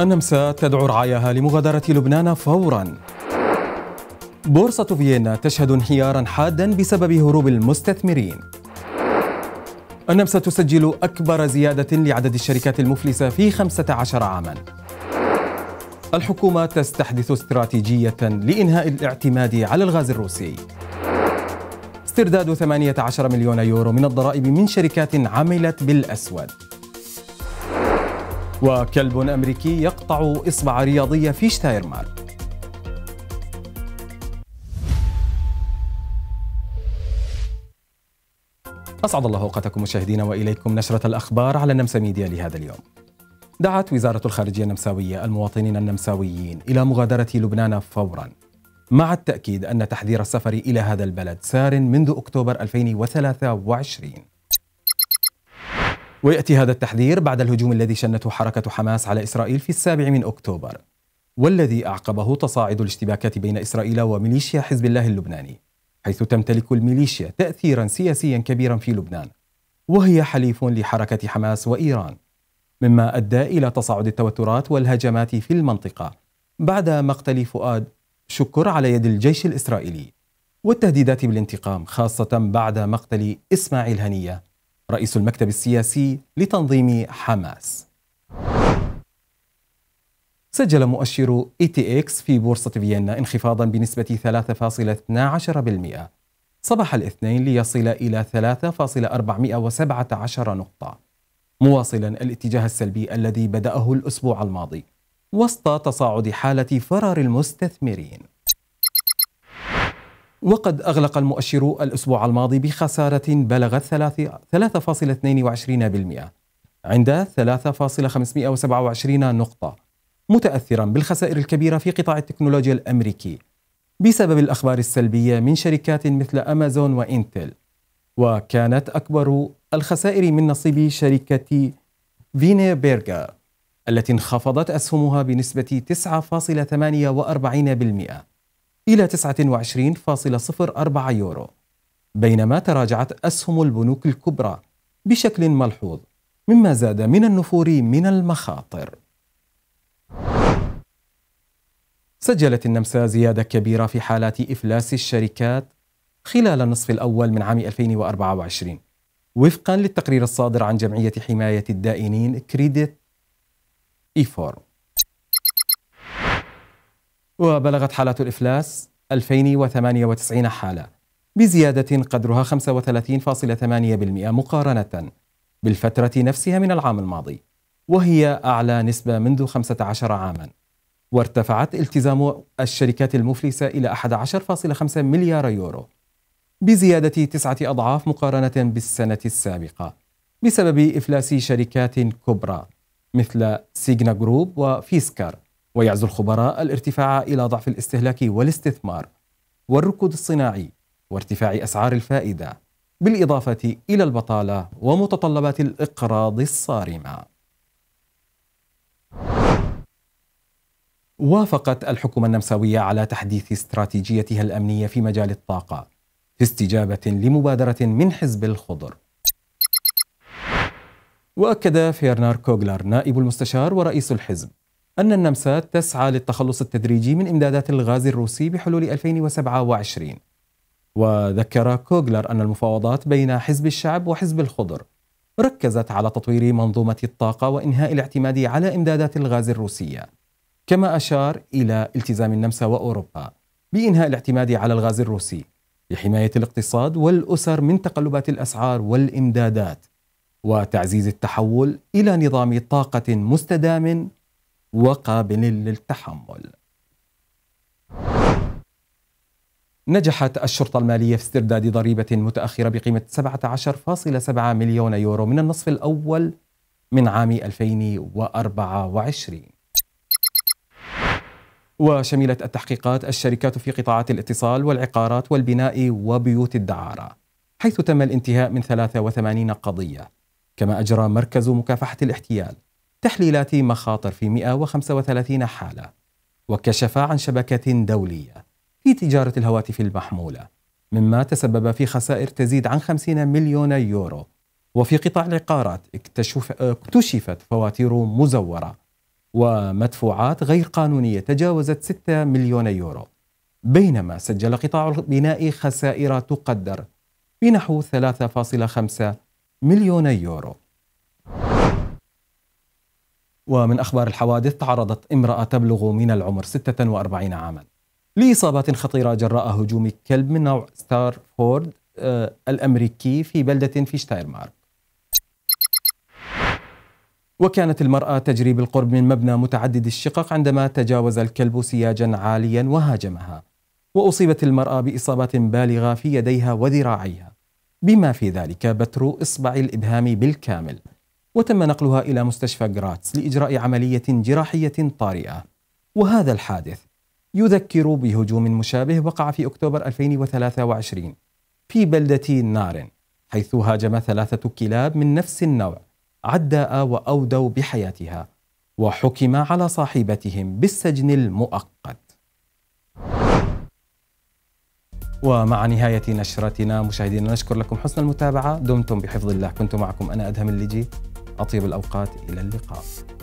النمسا تدعو رعاياها لمغادرة لبنان فورا بورصة فيينا تشهد انحيارا حادا بسبب هروب المستثمرين النمسا تسجل أكبر زيادة لعدد الشركات المفلسة في 15 عاما الحكومة تستحدث استراتيجية لإنهاء الاعتماد على الغاز الروسي استرداد 18 مليون يورو من الضرائب من شركات عملت بالأسود وكلب أمريكي يقطع إصبع رياضية في شتايرمان أسعد الله أوقاتكم مشاهدينا وإليكم نشرة الأخبار على النمسا ميديا لهذا اليوم دعت وزارة الخارجية النمساوية المواطنين النمساويين إلى مغادرة لبنان فورا مع التأكيد أن تحذير السفر إلى هذا البلد سار منذ أكتوبر 2023 ويأتي هذا التحذير بعد الهجوم الذي شنته حركة حماس على إسرائيل في السابع من أكتوبر والذي أعقبه تصاعد الاشتباكات بين إسرائيل وميليشيا حزب الله اللبناني حيث تمتلك الميليشيا تأثيرا سياسيا كبيرا في لبنان وهي حليف لحركة حماس وإيران مما أدى إلى تصاعد التوترات والهجمات في المنطقة بعد مقتل فؤاد شكر على يد الجيش الإسرائيلي والتهديدات بالانتقام خاصة بعد مقتل إسماعيل هنية رئيس المكتب السياسي لتنظيم حماس سجل مؤشر اي تي اكس في بورصة فيينا انخفاضا بنسبة 3.12% صباح الاثنين ليصل إلى 3.417 نقطة مواصلا الاتجاه السلبي الذي بدأه الأسبوع الماضي وسط تصاعد حالة فرار المستثمرين وقد أغلق المؤشر الأسبوع الماضي بخسارة بلغت 3.22% عند 3.527 نقطة متأثرا بالخسائر الكبيرة في قطاع التكنولوجيا الأمريكي بسبب الأخبار السلبية من شركات مثل أمازون وإنتل وكانت أكبر الخسائر من نصيب شركة فيني بيرجر التي انخفضت أسهمها بنسبة 9.48% إلى 29.04 يورو بينما تراجعت أسهم البنوك الكبرى بشكل ملحوظ مما زاد من النفور من المخاطر سجلت النمسا زيادة كبيرة في حالات إفلاس الشركات خلال النصف الأول من عام 2024 وفقا للتقرير الصادر عن جمعية حماية الدائنين كريدت إيفور e وبلغت حالات الإفلاس 2098 حالة بزيادة قدرها 35.8% مقارنة بالفترة نفسها من العام الماضي وهي أعلى نسبة منذ 15 عاما وارتفعت التزام الشركات المفلسة إلى 11.5 مليار يورو بزيادة تسعة أضعاف مقارنة بالسنة السابقة بسبب إفلاس شركات كبرى مثل سيجنا جروب وفيسكار ويعزو الخبراء الارتفاع إلى ضعف الاستهلاك والاستثمار والركود الصناعي وارتفاع أسعار الفائدة بالإضافة إلى البطالة ومتطلبات الإقراض الصارمة وافقت الحكومة النمساوية على تحديث استراتيجيتها الأمنية في مجال الطاقة في استجابة لمبادرة من حزب الخضر وأكد فيرنار كوغلر نائب المستشار ورئيس الحزب أن النمسا تسعى للتخلص التدريجي من إمدادات الغاز الروسي بحلول 2027 وذكر كوغلر أن المفاوضات بين حزب الشعب وحزب الخضر ركزت على تطوير منظومة الطاقة وإنهاء الاعتماد على إمدادات الغاز الروسية كما أشار إلى التزام النمسا وأوروبا بإنهاء الاعتماد على الغاز الروسي لحماية الاقتصاد والأسر من تقلبات الأسعار والإمدادات وتعزيز التحول إلى نظام طاقة مستدام وقابل للتحمل نجحت الشرطة المالية في استرداد ضريبة متأخرة بقيمة 17.7 مليون يورو من النصف الأول من عام 2024 وشملت التحقيقات الشركات في قطاعات الاتصال والعقارات والبناء وبيوت الدعارة حيث تم الانتهاء من 83 قضية كما أجرى مركز مكافحة الاحتيال تحليلات مخاطر في 135 حالة وكشف عن شبكة دولية في تجارة الهواتف المحمولة مما تسبب في خسائر تزيد عن 50 مليون يورو وفي قطاع العقارات اكتشف اكتشفت فواتير مزورة ومدفوعات غير قانونية تجاوزت 6 مليون يورو بينما سجل قطاع البناء خسائر تقدر بنحو 3.5 مليون يورو ومن أخبار الحوادث تعرضت امرأة تبلغ من العمر 46 عاما لإصابات خطيرة جراء هجوم كلب من نوع ستار فورد آه، الأمريكي في بلدة في شتايرمارك وكانت المرأة تجري بالقرب من مبنى متعدد الشقق عندما تجاوز الكلب سياجا عاليا وهاجمها وأصيبت المرأة بإصابات بالغة في يديها وذراعيها بما في ذلك بتر إصبع الإبهام بالكامل وتم نقلها إلى مستشفى غراتس لإجراء عملية جراحية طارئة وهذا الحادث يذكر بهجوم مشابه وقع في أكتوبر 2023 في بلدة نارن حيث هاجم ثلاثة كلاب من نفس النوع عداء وأودوا بحياتها وحكم على صاحبتهم بالسجن المؤقت ومع نهاية نشرتنا مشاهدينا نشكر لكم حسن المتابعة دمتم بحفظ الله كنت معكم أنا أدهم الليجي أطيب الأوقات إلى اللقاء